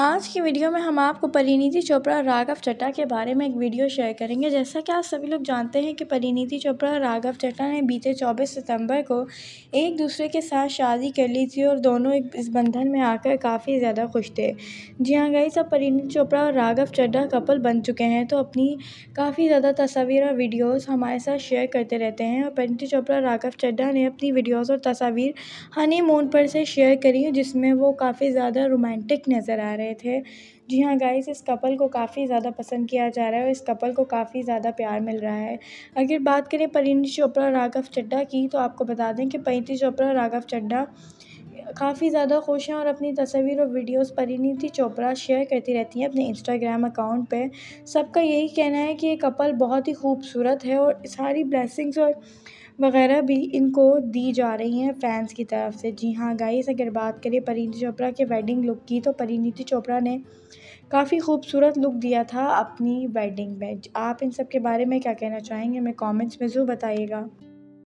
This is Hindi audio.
आज की वीडियो में हम आपको परिणीति चोपड़ा और राघव चट्टा के बारे में एक वीडियो शेयर करेंगे जैसा कि आप सभी लोग जानते हैं कि परिणीति चोपड़ा और राघव चट्टा ने बीते 24 सितंबर को एक दूसरे के साथ शादी कर ली थी और दोनों इस बंधन में आकर काफ़ी ज़्यादा खुश थे जी हाँ गई सब परिणीति चोपड़ा और राघव चड्ढा कपल बन चुके हैं तो अपनी काफ़ी ज़्यादा तस्वीर और वीडियोज़ हमारे साथ शेयर करते रहते हैं और परिणीति चोपड़ा और राघव चड्ढा ने अपनी वीडियोज़ और तस्वीर हनी पर से शेयर करी जिसमें वो काफ़ी ज़्यादा रोमांटिक नज़र आ रहे हैं रहे थे जी हाँ गाइस इस कपल को काफ़ी ज़्यादा पसंद किया जा रहा है और इस कपल को काफ़ी ज़्यादा प्यार मिल रहा है अगर बात करें परिणी चोपड़ा और राघव चड्डा की तो आपको बता दें कि पैंती चोपड़ा और राघव चड्डा काफ़ी ज़्यादा खुश हैं और अपनी तस्वीर और वीडियोस परिणीति चोपड़ा शेयर करती रहती हैं अपने इंस्टाग्राम अकाउंट पे सबका यही कहना है कि ये कपल बहुत ही खूबसूरत है और सारी ब्लेसिंग्स और वगैरह भी इनको दी जा रही हैं फैंस की तरफ से जी हाँ गाइस अगर बात करें परिणीति चोपड़ा के वेडिंग लुक की तो परिणीति चोपड़ा ने काफ़ी खूबसूरत लुक दिया था अपनी वेडिंग में आप इन सब के बारे में क्या कहना चाहेंगे हमें कॉमेंट्स में ज़रूर बताइएगा